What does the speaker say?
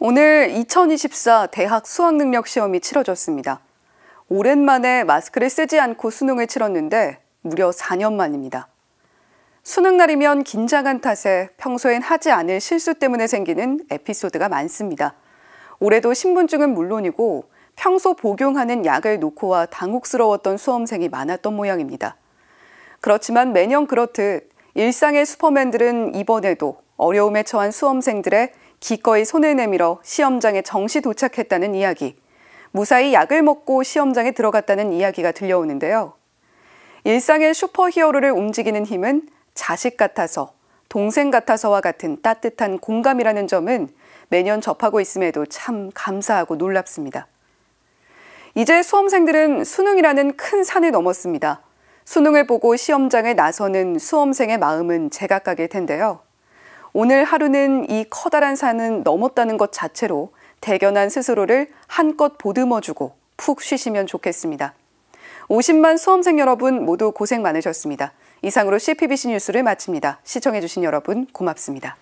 오늘 2024 대학 수학능력 시험이 치러졌습니다. 오랜만에 마스크를 쓰지 않고 수능을 치렀는데 무려 4년 만입니다. 수능 날이면 긴장한 탓에 평소엔 하지 않을 실수 때문에 생기는 에피소드가 많습니다. 올해도 신분증은 물론이고 평소 복용하는 약을 놓고와 당혹스러웠던 수험생이 많았던 모양입니다. 그렇지만 매년 그렇듯 일상의 슈퍼맨들은 이번에도 어려움에 처한 수험생들의 기꺼이 손을 내밀어 시험장에 정시 도착했다는 이야기, 무사히 약을 먹고 시험장에 들어갔다는 이야기가 들려오는데요. 일상의 슈퍼 히어로를 움직이는 힘은 자식 같아서, 동생 같아서와 같은 따뜻한 공감이라는 점은 매년 접하고 있음에도 참 감사하고 놀랍습니다. 이제 수험생들은 수능이라는 큰 산을 넘었습니다. 수능을 보고 시험장에 나서는 수험생의 마음은 제각각일 텐데요. 오늘 하루는 이 커다란 산은 넘었다는 것 자체로 대견한 스스로를 한껏 보듬어주고 푹 쉬시면 좋겠습니다. 50만 수험생 여러분 모두 고생 많으셨습니다. 이상으로 CPBC 뉴스를 마칩니다. 시청해주신 여러분 고맙습니다.